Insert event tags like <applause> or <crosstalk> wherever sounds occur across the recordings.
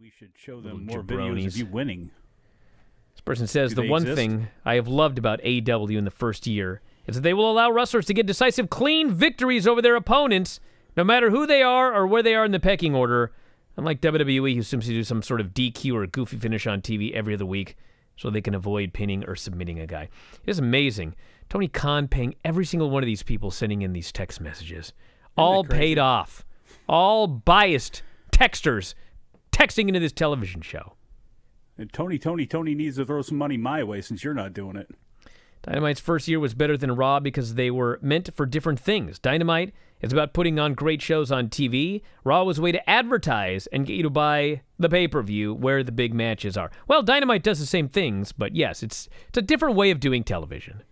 we should show them more jabronis. videos of you winning. This person says Do the one exist? thing I have loved about AW in the first year is that they will allow wrestlers to get decisive, clean victories over their opponents, no matter who they are or where they are in the pecking order. Unlike WWE, who seems to do some sort of DQ or goofy finish on TV every other week so they can avoid pinning or submitting a guy. It is amazing. Tony Khan paying every single one of these people sending in these text messages. Isn't all paid off. All biased texters texting into this television show. And Tony, Tony, Tony needs to throw some money my way since you're not doing it. Dynamite's first year was better than Raw because they were meant for different things. Dynamite is about putting on great shows on TV. Raw was a way to advertise and get you to buy the pay-per-view where the big matches are. Well, Dynamite does the same things, but yes, it's it's a different way of doing television.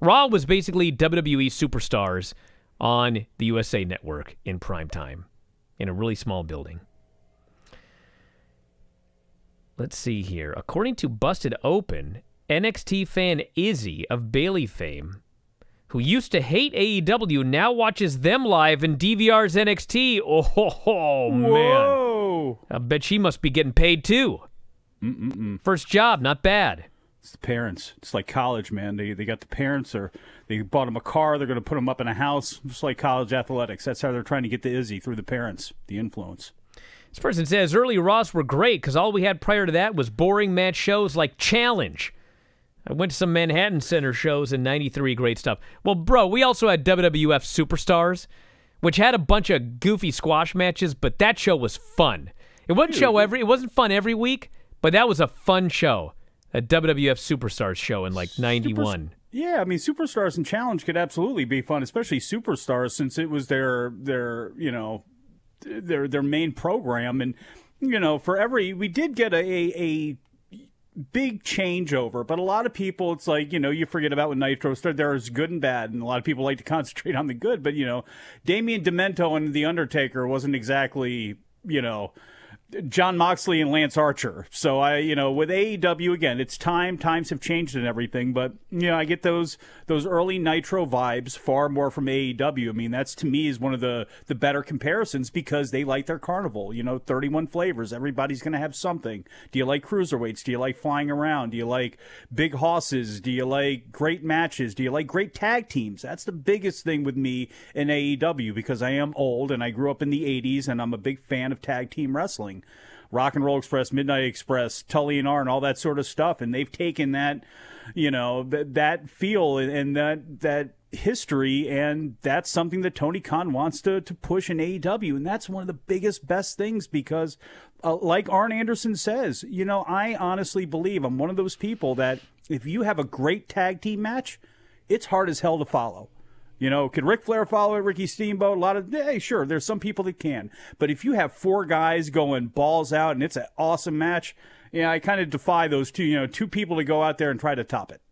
Raw was basically WWE superstars on the USA Network in prime time in a really small building. Let's see here. According to Busted Open, NXT fan Izzy of Bailey fame, who used to hate AEW, now watches them live and DVRs NXT. Oh, oh, man. I bet she must be getting paid too. Mm-mm-mm. First job, not bad. It's the parents. It's like college, man. They they got the parents, or they bought them a car. They're going to put them up in a house, just like college athletics. That's how they're trying to get the Izzy through the parents, the influence. This person says early Raws were great because all we had prior to that was boring match shows like Challenge. I went to some Manhattan Center shows in 93, great stuff. Well, bro, we also had WWF Superstars, which had a bunch of goofy squash matches, but that show was fun. It wasn't show every it wasn't fun every week, but that was a fun show. A WWF Superstars show in like 91. Super, yeah, I mean Superstars and Challenge could absolutely be fun, especially Superstars since it was their their, you know, their their main program. And you know, for every we did get a, a big changeover, but a lot of people, it's like, you know, you forget about when Nitro started. There's good and bad, and a lot of people like to <laughs> concentrate on the good, but, you know, Damien Demento and The Undertaker wasn't exactly, you know, John Moxley and Lance Archer. So I, you know, with AEW again, it's time. Times have changed and everything, but you know, I get those those early Nitro vibes far more from AEW. I mean, that's to me is one of the the better comparisons because they like their carnival. You know, thirty one flavors. Everybody's going to have something. Do you like cruiserweights? Do you like flying around? Do you like big hosses? Do you like great matches? Do you like great tag teams? That's the biggest thing with me in AEW because I am old and I grew up in the '80s and I'm a big fan of tag team wrestling going. Rock and Roll Express, Midnight Express, Tully and R, and all that sort of stuff, and they've taken that, you know, that that feel and that that history, and that's something that Tony Khan wants to to push in AEW, and that's one of the biggest best things because, uh, like Arn Anderson says, you know, I honestly believe I'm one of those people that if you have a great tag team match, it's hard as hell to follow. You know, can Ric Flair follow it? Ricky Steamboat? A lot of, hey, sure, there's some people that can. But if you have four guys going balls out and it's an awesome match, yeah, I kind of defy those two, you know, two people to go out there and try to top it.